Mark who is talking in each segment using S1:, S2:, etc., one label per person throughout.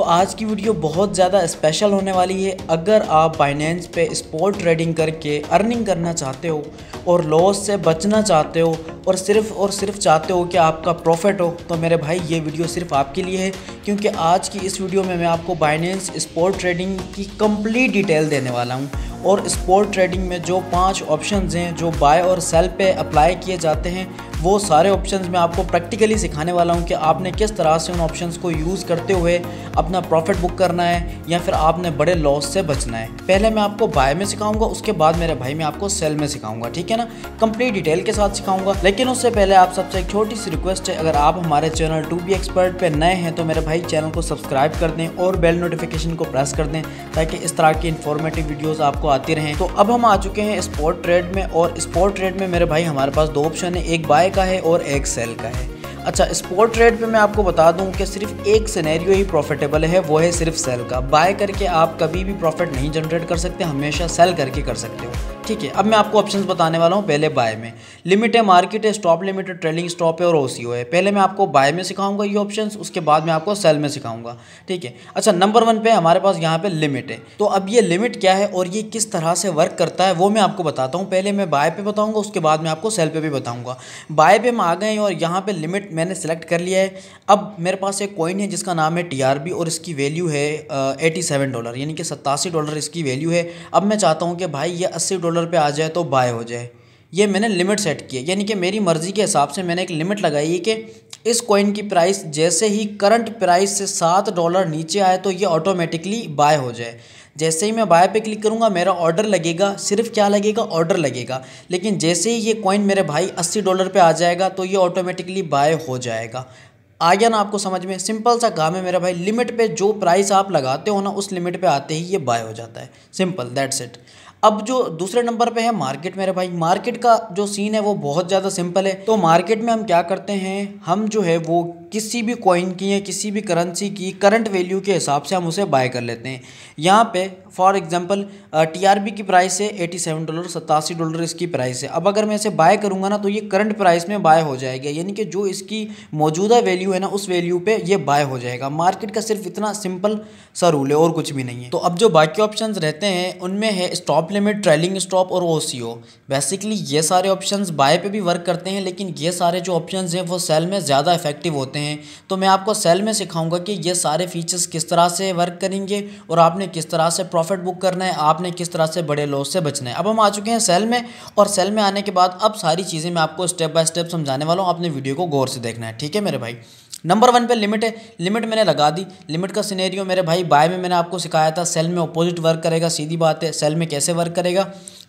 S1: तो आज की वीडियो बहुत ज़्यादा स्पेशल होने वाली है अगर आप बाइनेंस पे स्पॉट ट्रेडिंग करके अर्निंग करना चाहते हो और लॉस से बचना चाहते हो और सिर्फ और सिर्फ चाहते हो कि आपका प्रॉफिट हो तो मेरे भाई ये वीडियो सिर्फ आपके लिए है क्योंकि आज की इस वीडियो में मैं आपको बाइनेंस स्पॉट ट्रेडिंग की कंप्लीट डिटेल देने वाला हूँ और स्पोर्ट ट्रेडिंग में जो पांच ऑप्शंस हैं जो बाय और सेल पे अप्लाई किए जाते हैं वो सारे ऑप्शंस मैं आपको प्रैक्टिकली सिखाने वाला हूँ कि आपने किस तरह से उन ऑप्शंस को यूज़ करते हुए अपना प्रॉफिट बुक करना है या फिर आपने बड़े लॉस से बचना है पहले मैं आपको बाय में सिखाऊंगा उसके बाद मेरे भाई मैं आपको सेल में सिखाऊंगा ठीक है ना कंप्लीट डिटेल के साथ सिखाऊंगा लेकिन उससे पहले आप सबसे एक छोटी सी रिक्वेस्ट है अगर आप हमारे चैनल टू बी एक्सपर्ट पर नए हैं तो मेरे भाई चैनल को सब्सक्राइब कर दें और बेल नोटिफिकेशन को प्रेस कर दें ताकि इस तरह की इन्फॉर्मेटिव वीडियोज़ आपको आती रहें तो अब हम आ चुके हैं स्पोर्ट ट्रेड में और स्पोर्ट ट्रेड में मेरे भाई हमारे पास दो ऑप्शन है एक बाय का है और एक सेल का है अच्छा स्पोर्ट ट्रेड पे मैं आपको बता दूं कि सिर्फ एक सिनेरियो ही प्रॉफिटेबल है वो है सिर्फ सेल का बाय करके आप कभी भी प्रॉफिट नहीं जनरेट कर सकते हमेशा सेल करके कर सकते हो ठीक है अब मैं आपको ऑप्शंस बताने वाला हूँ पहले बाय में लिमिट है मार्केट है स्टॉप लिमिट है ट्रेलिंग स्टॉप है और ओ है पहले मैं आपको बाय में सिखाऊंगा ये ऑप्शंस उसके बाद मैं आपको सेल में सिखाऊंगा ठीक है अच्छा नंबर वन पे हमारे पास यहाँ पे लिमिट है तो अब ये लिमिट क्या है और ये किस तरह से वर्क करता है वो मैं आपको बताता हूँ पहले मैं बाय पर बताऊँगा उसके बाद मैं आपको सेल पे भी बताऊँगा बाय पे हम आ गए और यहाँ पर लिमिट मैंने सेलेक्ट कर लिया है अब मेरे पास एक कॉइन है जिसका नाम है टी और इसकी वैल्यू है एटी डॉलर यानी कि सत्तासी डॉलर इसकी वैल्यू है अब मैं चाहता हूँ कि भाई ये अस्सी डॉलर डॉलर पे आ जाए तो बाय हो जाए ये मैंने लिमिट सेट की है यानी कि मेरी मर्ज़ी के हिसाब से मैंने एक लिमिट लगाई है कि इस कॉइन की प्राइस जैसे ही करंट प्राइस से सात डॉलर नीचे आए तो ये ऑटोमेटिकली बाय हो जाए जैसे ही मैं बाय पे क्लिक करूँगा मेरा ऑर्डर लगेगा सिर्फ क्या लगेगा ऑर्डर लगेगा लेकिन जैसे ही ये कॉइन मेरे भाई अस्सी डॉलर पर आ जाएगा तो ये ऑटोमेटिकली बाय हो जाएगा आ गया ना आपको समझ में सिंपल सा काम है मेरा भाई लिमिट पे जो प्राइस आप लगाते हो ना उस लिमिट पे आते ही ये बाय हो जाता है सिंपल दैट्स इट अब जो दूसरे नंबर पे है मार्केट मेरे भाई मार्केट का जो सीन है वो बहुत ज़्यादा सिंपल है तो मार्केट में हम क्या करते हैं हम जो है वो किसी भी कॉइन की या किसी भी करेंसी की करंट वैल्यू के हिसाब से हम उसे बाय कर लेते हैं यहाँ पे फॉर एग्जांपल बी की प्राइस है एटी सेवन डॉलर सतासी डॉलर इसकी प्राइस है अब अगर मैं इसे बाय करूँगा ना तो ये करंट प्राइस में बाय हो जाएगा यानी कि जो इसकी मौजूदा वैल्यू है ना उस वैल्यू पे ये बाय हो जाएगा मार्केट का सिर्फ इतना सिंपल सा रूल है और कुछ भी नहीं है तो अब जो बाकी ऑप्शन रहते हैं उनमें है स्टॉप लिमिट ट्रेलिंग स्टॉप और ओ बेसिकली ये सारे ऑप्शन बाय पर भी वर्क करते हैं लेकिन ये सारे जो ऑप्शन हैं वो सेल में ज़्यादा इफेक्टिव होते हैं तो मैं आपको सेल में सिखाऊंगा कि ये सारे फीचर्स किस तरह से वर्क करेंगे और आपने किस तरह से प्रॉफिट बुक करना है आपने किस तरह से बड़े लॉस से बचना है अब हम आ चुके हैं सेल में और सेल में आने के बाद अब सारी चीज़ें मैं आपको स्टेप बाय स्टेप समझाने वाला हूँ अपने वीडियो को गौर से देखना है ठीक है मेरे भाई नंबर वन पे लिमिट है लिमिट मैंने लगा दी लिमिट का सिनेरियो मेरे भाई बाय में मैंने आपको सिखाया था सेल में अपोजिट वर्क करेगा सीधी बात है सेल में कैसे वर्क करेगा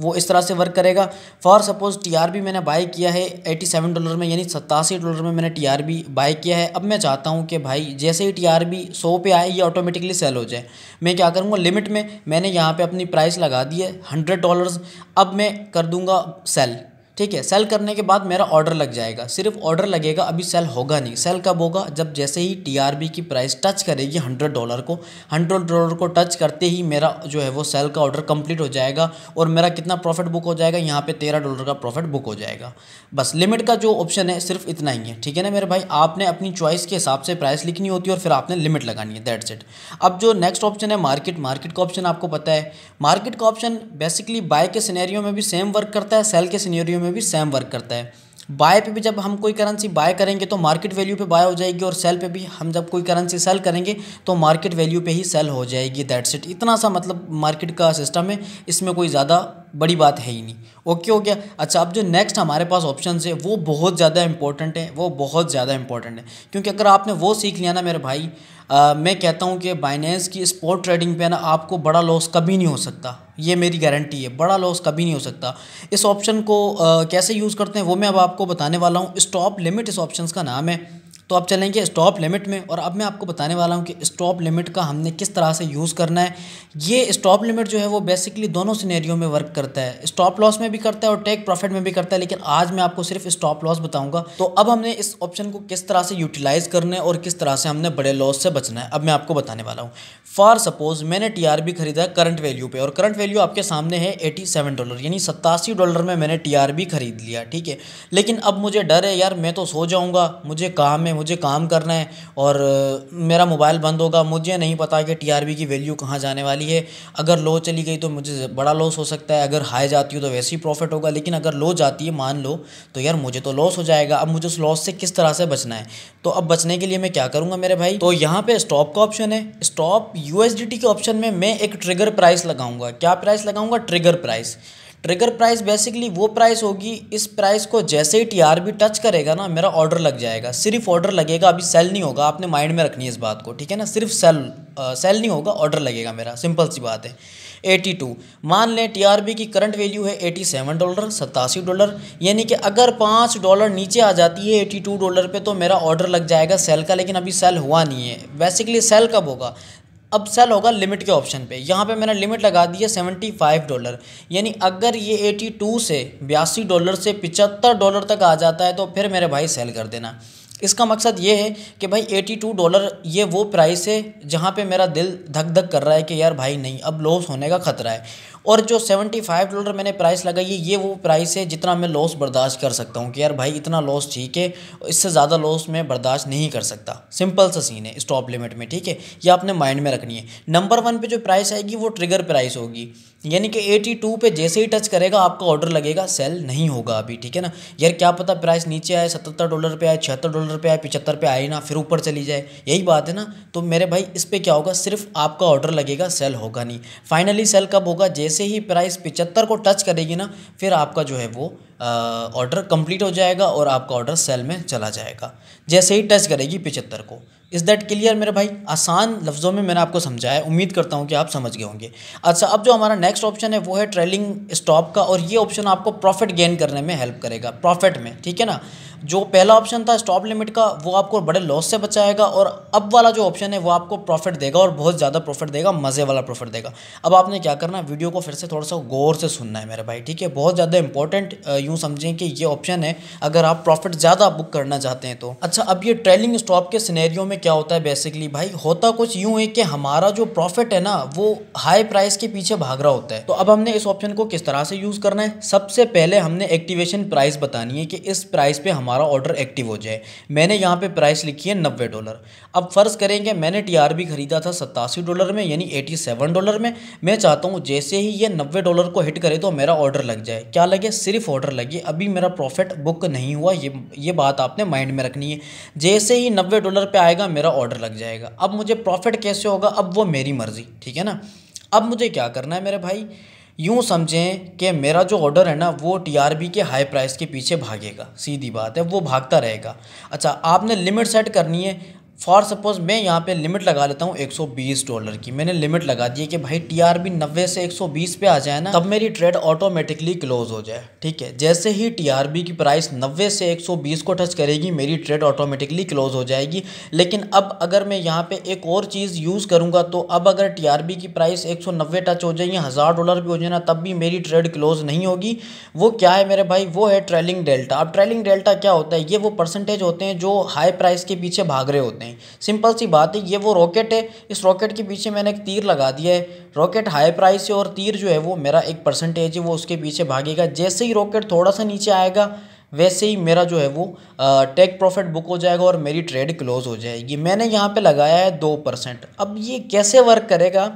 S1: वो इस तरह से वर्क करेगा फॉर सपोज टीआरबी मैंने बाय किया है एटी सेवन डॉलर में यानी सत्तासी डॉलर में मैंने टीआरबी बाय किया है अब मैं चाहता हूँ कि भाई जैसे ही टीआरबी सौ पे आए ये ऑटोमेटिकली सेल हो जाए मैं क्या करूँगा लिमिट में मैंने यहाँ पे अपनी प्राइस लगा दी है हंड्रेड डॉलर्स अब मैं कर दूँगा सेल ठीक है सेल करने के बाद मेरा ऑर्डर लग जाएगा सिर्फ ऑर्डर लगेगा अभी सेल होगा नहीं सेल कब होगा जब जैसे ही टीआरबी की प्राइस टच करेगी हंड्रेड डॉलर को हंड्रेड डॉलर को टच करते ही मेरा जो है वो सेल का ऑर्डर कंप्लीट हो जाएगा और मेरा कितना प्रॉफिट बुक हो जाएगा यहाँ पे तेरह डॉलर का प्रॉफिट बुक हो जाएगा बस लिमिट का जो ऑप्शन है सिर्फ इतना ही है ठीक है ना मेरे भाई आपने अपनी चॉइस के हिसाब से प्राइस लिखनी होती है और फिर आपने लिमिट लगानी है दैट्स इट अब जो नेक्स्ट ऑप्शन है मार्केट मार्केट का ऑप्शन आपको पता है मार्केट का ऑप्शन बेसिकली बाय के सीनेरियो में भी सेम वर्क करता है सेल के सीनेरियो में भी सेम वर्क करता है बाय पे भी जब हम कोई करेंसी बाय करेंगे तो मार्केट वैल्यू पे बाय हो जाएगी और सेल पे भी हम जब कोई करेंसी सेल करेंगे तो मार्केट वैल्यू पे ही सेल हो जाएगी दैट्स इट इतना सा मतलब मार्केट का सिस्टम है इसमें कोई ज़्यादा बड़ी बात है ही नहीं ओके हो गया अच्छा अब जो नेक्स्ट हमारे पास ऑप्शन है वो बहुत ज़्यादा इंपॉर्टेंट है वो बहुत ज़्यादा इंपॉर्टेंट है क्योंकि अगर आपने वो सीख लिया ना मेरे भाई आ, मैं कहता हूँ कि बाइनेंस की स्पॉट ट्रेडिंग पे ना आपको बड़ा लॉस कभी नहीं हो सकता ये मेरी गारंटी है बड़ा लॉस कभी नहीं हो सकता इस ऑप्शन को आ, कैसे यूज़ करते हैं वो मैं अब आपको बताने वाला हूँ स्टॉप लिमिट इस ऑप्शन का नाम है तो अब चलेंगे स्टॉप लिमिट में और अब मैं आपको बताने वाला हूँ कि स्टॉप लिमिट का हमने किस तरह से यूज़ करना है ये स्टॉप लिमिट जो है वो बेसिकली दोनों सिनेरियो में वर्क करता है स्टॉप लॉस में भी करता है और टेक प्रॉफिट में भी करता है लेकिन आज मैं आपको सिर्फ स्टॉप लॉस बताऊँगा तो अब हमने इस ऑप्शन को किस तरह से यूटिलाइज़ करना है और किस तरह से हमने बड़े लॉस से बचना है अब मैं आपको बताने वाला हूँ फॉर सपोज मैंने टी खरीदा करंट वैल्यू पर और करंट वैल्यू आपके सामने है एटी सेवन डॉलर यानी सत्तासी डॉलर में मैंने टी खरीद लिया ठीक है लेकिन अब मुझे डर है यार मैं तो सो जाऊँगा मुझे काम है मुझे काम करना है और मेरा मोबाइल बंद होगा मुझे नहीं पता कि टी की वैल्यू कहाँ जाने वाली है अगर लो चली गई तो मुझे बड़ा लॉस हो सकता है अगर हाई जाती हो तो वैसे ही प्रॉफिट होगा लेकिन अगर लो जाती है मान लो तो यार मुझे तो लॉस हो जाएगा अब मुझे उस लॉस से किस तरह से बचना है तो अब बचने के लिए मैं क्या करूँगा मेरे भाई तो यहाँ पर स्टॉप का ऑप्शन है स्टॉप यू के ऑप्शन में मैं एक ट्रिगर प्राइस लगाऊँगा क्या प्राइस लगाऊँगा trigger price trigger price basically वो प्राइस होगी इस प्राइस को जैसे ही टीआरबी टच करेगा ना मेरा ऑर्डर लग जाएगा सिर्फ ऑर्डर लगेगा अभी सेल नहीं होगा आपने माइंड में रखनी है इस बात को ठीक है ना सिर्फ सेल आ, सेल नहीं होगा ऑर्डर लगेगा मेरा सिंपल सी बात है 82 मान लें टीआरबी की करंट वैल्यू है 87 डॉलर सतासी डॉलर यानी कि अगर पाँच डॉलर नीचे आ जाती है एटी डॉलर पर तो मेरा ऑर्डर लग जाएगा सेल का लेकिन अभी सेल हुआ नहीं है बेसिकली सेल कब होगा अब सेल होगा लिमिट के ऑप्शन पे यहाँ पे मैंने लिमिट लगा दी है सेवेंटी फाइव डॉलर यानी अगर ये एटी टू से बयासी डॉलर से पिचहत्तर डॉलर तक आ जाता है तो फिर मेरे भाई सेल कर देना इसका मकसद ये है कि भाई एटी टू डॉलर ये वो प्राइस है जहाँ पे मेरा दिल धक धक कर रहा है कि यार भाई नहीं अब लॉस होने का ख़तरा है और जो सेवेंटी फाइव डॉलर मैंने प्राइस लगाई है ये वो प्राइस है जितना मैं लॉस बर्दाश्त कर सकता हूँ कि यार भाई इतना लॉस ठीक है इससे ज़्यादा लॉस मैं बर्दाश्त नहीं कर सकता सिंपल सा सीन है स्टॉप लिमिट में ठीक है ये आपने माइंड में रखनी है नंबर वन पे जो प्राइस आएगी वो ट्रिगर प्राइस होगी यानी कि एटी टू पर जैसे ही टच करेगा आपका ऑर्डर लगेगा सेल नहीं होगा अभी ठीक है ना यार क्या पता प्राइस नीचे आए सतहत्तर डॉलर पे आए छिहत्तर डॉलर पे आए पिछहत्तर पे आए ना फिर ऊपर चली जाए यही बात है ना तो मेरे भाई इस पर क्या होगा सिर्फ आपका ऑर्डर लगेगा सेल होगा नहीं फाइनली सेल कब होगा जैसे ही प्राइस पिचहत्तर को टच करेगी ना फिर आपका जो है वो ऑर्डर कंप्लीट हो जाएगा और आपका ऑर्डर सेल में चला जाएगा जैसे ही टच करेगी पिचहत्तर को इज़ दैट क्लियर मेरे भाई आसान लफ्ज़ों में मैंने आपको समझाया है उम्मीद करता हूँ कि आप समझ गए होंगे अच्छा अब जो हमारा नेक्स्ट ऑप्शन है वो है ट्रेलिंग स्टॉप का और ये ऑप्शन आपको प्रॉफिट गेन करने में हेल्प करेगा प्रॉफिट में ठीक है ना जो पहला ऑप्शन था स्टॉप लिमिट का वो आपको बड़े लॉस से बचाएगा और अब वाला जो ऑप्शन है वो आपको प्रॉफिट देगा और बहुत ज़्यादा प्रॉफिट देगा मज़े वाला प्रॉफिट देगा अब आपने क्या करना है वीडियो को फिर से थोड़ा सा गौर से सुनना है मेरे भाई ठीक है बहुत ज़्यादा इंपॉर्टेंट यूँ समझें कि ये ऑप्शन है अगर आप प्रॉफिट ज़्यादा बुक करना चाहते हैं तो अच्छा अब ये ट्रेलिंग स्टॉप के सिनेरियो में क्या होता है बेसिकली भाई होता कुछ यूँ है कि हमारा जो प्रॉफिट है ना वो हाई प्राइस के पीछे भाग रहा होता है तो अब हमने इस ऑप्शन को किस तरह से यूज़ करना है सबसे पहले हमने एक्टिवेशन प्राइस बतानी है कि इस प्राइस पर हमारा हमारा ऑर्डर एक्टिव हो जाए मैंने यहाँ पे प्राइस लिखी है नब्बे डॉलर अब फ़र्ज़ करेंगे मैंने टीआरपी ख़रीदा था सत्तासी डॉलर में यानी एटी सेवन डॉलर में मैं चाहता हूँ जैसे ही ये नब्बे डॉलर को हिट करे तो मेरा ऑर्डर लग जाए क्या लगे सिर्फ ऑर्डर लगे अभी मेरा प्रॉफिट बुक नहीं हुआ ये ये बात आपने माइंड में रखनी है जैसे ही नब्बे डॉलर पर आएगा मेरा ऑर्डर लग जाएगा अब मुझे प्रॉफिट कैसे होगा अब वो मेरी मर्ज़ी ठीक है ना अब मुझे क्या करना है मेरे भाई यूँ समझें कि मेरा जो ऑर्डर है ना वो टीआरबी के हाई प्राइस के पीछे भागेगा सीधी बात है वो भागता रहेगा अच्छा आपने लिमिट सेट करनी है फॉर सपोज मैं यहाँ पे लिमिट लगा लेता हूँ 120 डॉलर की मैंने लिमिट लगा दी है कि भाई टी आर बी नब्बे से 120 पे आ जाए ना तब मेरी ट्रेड ऑटोमेटिकली क्लोज हो जाए ठीक है जैसे ही टी आर बी की प्राइस नब्बे से 120 को टच करेगी मेरी ट्रेड ऑटोमेटिकली क्लोज हो जाएगी लेकिन अब अगर मैं यहाँ पे एक और चीज़ यूज़ करूँगा तो अब अगर टी आर बी की प्राइस एक टच हो जाए या हज़ार डॉलर भी हो जाए ना तब भी मेरी ट्रेड क्लोज नहीं होगी वो क्या है मेरे भाई वो है ट्रेलिंग डेल्टा अब ट्रेलिंग डेल्टा क्या होता है ये वो परसेंटेज होते हैं जो हाई प्राइस के पीछे भाग रहे होते हैं सकते हैं सिंपल सी बात है ये वो रॉकेट है इस रॉकेट के पीछे मैंने एक तीर लगा दिया है रॉकेट हाई प्राइस है और तीर जो है वो मेरा एक परसेंटेज है वो उसके पीछे भागेगा जैसे ही रॉकेट थोड़ा सा नीचे आएगा वैसे ही मेरा जो है वो टेक प्रॉफिट बुक हो जाएगा और मेरी ट्रेड क्लोज हो जाएगी मैंने यहाँ पर लगाया है दो परसेंट अब ये कैसे वर्क करेगा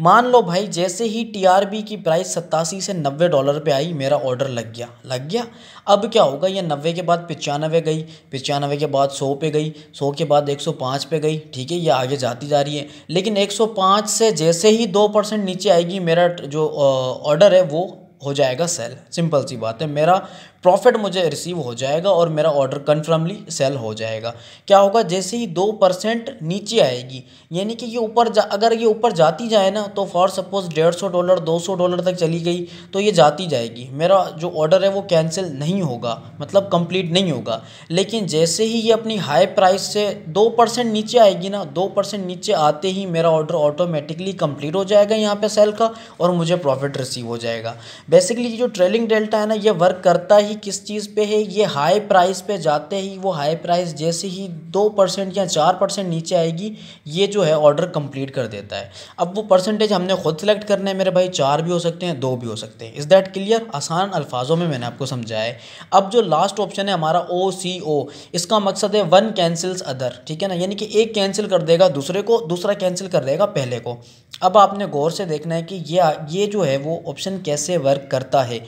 S1: मान लो भाई जैसे ही टीआरबी की प्राइस सत्तासी से नब्बे डॉलर पे आई मेरा ऑर्डर लग गया लग गया अब क्या होगा ये नब्बे के बाद पचानवे गई पचानवे के बाद सौ पे गई सौ के बाद एक सौ पाँच पे गई ठीक है ये आगे जाती जा रही है लेकिन एक सौ पाँच से जैसे ही दो परसेंट नीचे आएगी मेरा जो ऑर्डर है वो हो जाएगा सेल सिंपल सी बात है मेरा प्रॉफिट मुझे रिसीव हो जाएगा और मेरा ऑर्डर कन्फर्मली सेल हो जाएगा क्या होगा जैसे ही दो परसेंट नीचे आएगी यानी कि ये ऊपर जा अगर ये ऊपर जाती जाए ना तो फॉर सपोज डेढ़ सौ डॉलर दो सौ डॉलर तक चली गई तो ये जाती जाएगी मेरा जो ऑर्डर है वो कैंसिल नहीं होगा मतलब कंप्लीट नहीं होगा लेकिन जैसे ही ये अपनी हाई प्राइस से दो परसेंट नीचे आएगी ना दो परसेंट नीचे आते ही मेरा ऑर्डर ऑटोमेटिकली कंप्लीट हो जाएगा यहाँ पे सेल का और मुझे प्रॉफिट रिसीव हो जाएगा बेसिकली जो ट्रेलिंग डेल्टा है ना ये वर्क करता ही किस चीज़ पे है ये हाई प्राइस पे जाते ही वो हाई प्राइस जैसे ही दो परसेंट या चार परसेंट नीचे आएगी ये जो है ऑर्डर कंप्लीट कर देता है अब वो परसेंटेज हमने खुद सेलेक्ट करने हैं मेरे भाई चार भी हो सकते हैं दो भी हो सकते हैं इज़ दैट क्लियर आसान अल्फाजों में मैंने आपको समझाया है अब जो लास्ट ऑप्शन है हमारा ओ सी ओ इसका मकसद है वन कैंसिल्स अदर ठीक है ना यानी कि एक कैंसिल कर देगा दूसरे को दूसरा कैंसिल कर देगा पहले को अब आपने गौर से देखना है कि ये ये जो है वो ऑप्शन कैसे वर्क करता है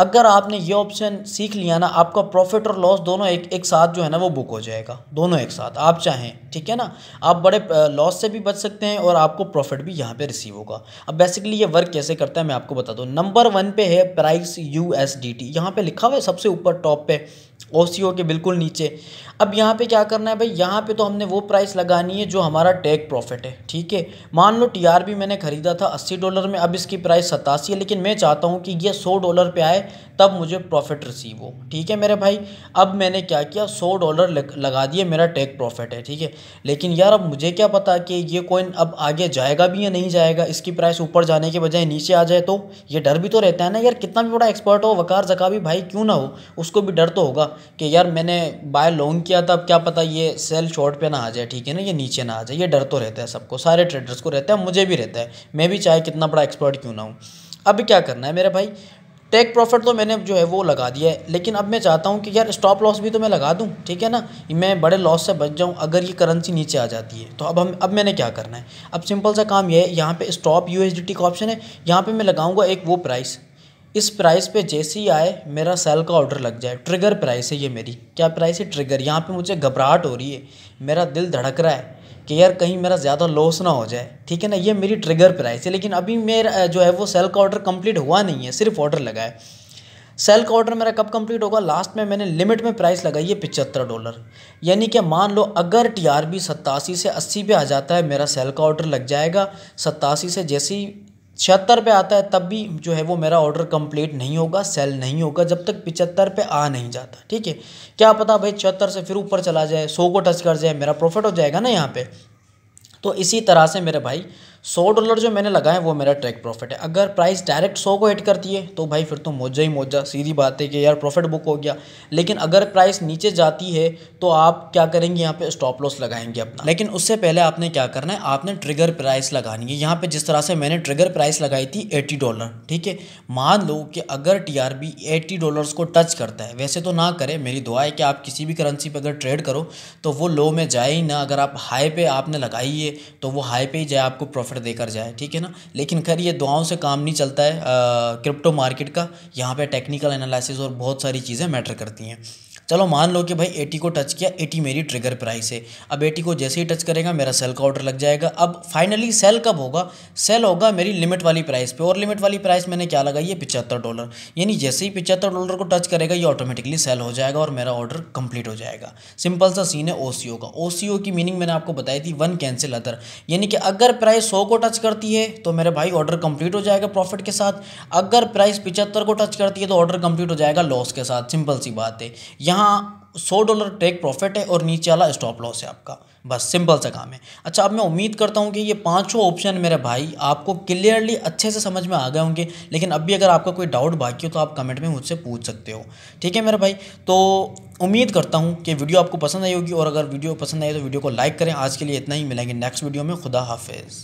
S1: अगर आपने ये ऑप्शन सीख लिया ना आपका प्रॉफिट और लॉस दोनों एक एक साथ जो है ना वो बुक हो जाएगा दोनों एक साथ आप चाहें ठीक है ना आप बड़े लॉस से भी बच सकते हैं और आपको प्रॉफिट भी यहाँ पे रिसीव होगा अब बेसिकली ये वर्क कैसे करता है मैं आपको बता दूँ नंबर वन पे है price U S D T यहाँ पर लिखा हुआ है सबसे ऊपर टॉप पे ओ के बिल्कुल नीचे अब यहाँ पे क्या करना है भाई यहाँ पे तो हमने वो प्राइस लगानी है जो हमारा टैग प्रॉफिट है ठीक है मान लो टीआरबी मैंने ख़रीदा था अस्सी डॉलर में अब इसकी प्राइस सतासी है लेकिन मैं चाहता हूँ कि ये सौ डॉलर पे आए तब मुझे प्रॉफिट रिसीव हो ठीक है मेरे भाई अब मैंने क्या किया सौ डॉलर लगा दिए मेरा टेक प्रॉफिट है ठीक है लेकिन यार अब मुझे क्या पता कि ये कोइन अब आगे जाएगा भी या नहीं जाएगा इसकी प्राइस ऊपर जाने के बजाय नीचे आ जाए तो ये डर भी तो रहता है ना यार कितना भी बड़ा एक्सपर्ट हो वकार जका भी भाई क्यों ना हो उसको भी डर तो होगा कि यार मैंने बाय लॉन्ग किया था अब क्या पता ये सेल शॉर्ट पे ना आ जाए ठीक है ना ये नीचे ना आ जाए ये डर तो रहता है सबको सारे ट्रेडर्स को रहता है मुझे भी रहता है मैं भी चाहे कितना बड़ा एक्सपर्ट क्यों ना हूँ अब क्या करना है मेरे भाई टेक प्रॉफिट तो मैंने जो है वो लगा दिया है लेकिन अब मैं चाहता हूँ कि यार स्टॉप लॉस भी तो मैं लगा दूँ ठीक है ना मैं बड़े लॉस से बच जाऊँ अगर ये करेंसी नीचे आ जाती है तो अब हम अब मैंने क्या करना है अब सिंपल सा काम यह है यहाँ पे स्टॉप यू का ऑप्शन है यहाँ पे मैं लगाऊंगा एक वो प्राइस इस प्राइस पे जैसे ही आए मेरा सेल का ऑर्डर लग जाए ट्रिगर प्राइस है ये मेरी क्या प्राइस है ट्रिगर यहाँ पे मुझे घबराहट हो रही है मेरा दिल धड़क रहा है कि यार कहीं मेरा ज़्यादा लॉस ना हो जाए ठीक है ना ये मेरी ट्रिगर प्राइस है लेकिन अभी मेरा जो है वो सेल का ऑर्डर कम्प्लीट हुआ नहीं है सिर्फ ऑर्डर लगा है सेल का ऑर्डर मेरा कब कंप्लीट होगा लास्ट में मैंने लिमिट में प्राइस लगाई है पिचहत्तर डॉलर यानी कि मान लो अगर टी आर बी सत्तासी से अस्सी पे आ जाता है मेरा सेल का ऑर्डर लग जाएगा सत्तासी से जैसे ही छिहत्तर पे आता है तब भी जो है वो मेरा ऑर्डर कंप्लीट नहीं होगा सेल नहीं होगा जब तक पिचहत्तर पे आ नहीं जाता ठीक है क्या पता भाई छिहत्तर से फिर ऊपर चला जाए सौ को टच कर जाए मेरा प्रॉफिट हो जाएगा ना यहाँ पे तो इसी तरह से मेरे भाई सौ डॉलर जो मैंने लगाए वो मेरा ट्रैक प्रॉफिट है अगर प्राइस डायरेक्ट सौ को हिट करती है तो भाई फिर तो मोजा ही मोजा सीधी बात है कि यार प्रॉफिट बुक हो गया लेकिन अगर प्राइस नीचे जाती है तो आप क्या करेंगे यहाँ पे स्टॉप लॉस लगाएंगे अपना लेकिन उससे पहले आपने क्या करना है आपने ट्रिगर प्राइस लगानी है यहाँ पर जिस तरह से मैंने ट्रिगर प्राइस लगाई थी एटी डॉलर ठीक है मान लो कि अगर T R B eighty dollars को टच करता है वैसे तो ना करे मेरी दुआ है कि आप किसी भी करेंसी पर अगर ट्रेड करो तो वो लो में जाए ही ना अगर आप हाई पे आपने लगाई है तो वो हाई पे ही जाए आपको प्रॉफिट प्रॉफिट देकर जाए ठीक है ना लेकिन खैर ये दुआओं से काम नहीं चलता है क्रिप्टो मार्केट का यहाँ पे टेक्निकल एनालिसिस और बहुत सारी चीज़ें मैटर करती हैं चलो मान लो कि भाई एटी को टच किया एटी मेरी ट्रिगर प्राइस है अब एटी को जैसे ही टच करेगा मेरा सेल का ऑर्डर लग जाएगा अब फाइनली सेल कब होगा सेल होगा मेरी लिमिट वाली प्राइस पे और लिमिट वाली प्राइस मैंने क्या लगाई है पिचहत्तर डॉलर यानी जैसे ही पिचहत्तर डॉलर को टच करेगा ये ऑटोमेटिकली सेल हो जाएगा और मेरा ऑर्डर कंप्लीट हो जाएगा सिंपल सा सीन है ओ का ओ की मीनिंग मैंने आपको बताई थी वन कैंसिल अदर यानी कि अगर प्राइस सौ को टच करती है तो मेरे भाई ऑर्डर कंप्लीट हो जाएगा प्रॉफिट के साथ अगर प्राइस पिचहत्तर को टच करती है तो ऑर्डर कंप्लीट हो जाएगा लॉस के साथ सिंपल सी बात है यहाँ सौ डॉलर टेक प्रॉफिट है और नीचे वाला स्टॉप लॉस है आपका बस सिंपल सा काम है अच्छा अब मैं उम्मीद करता हूँ कि ये पांचों ऑप्शन मेरे भाई आपको क्लियरली अच्छे से समझ में आ गए होंगे लेकिन अब भी अगर आपका कोई डाउट बाकी हो तो आप कमेंट में मुझसे पूछ सकते हो ठीक है मेरे भाई तो उम्मीद करता हूँ कि वीडियो आपको पसंद आई होगी और अगर वीडियो पसंद आई तो वीडियो को लाइक करें आज के लिए इतना ही मिलेंगे नेक्स्ट वीडियो में खुदा हाफिज़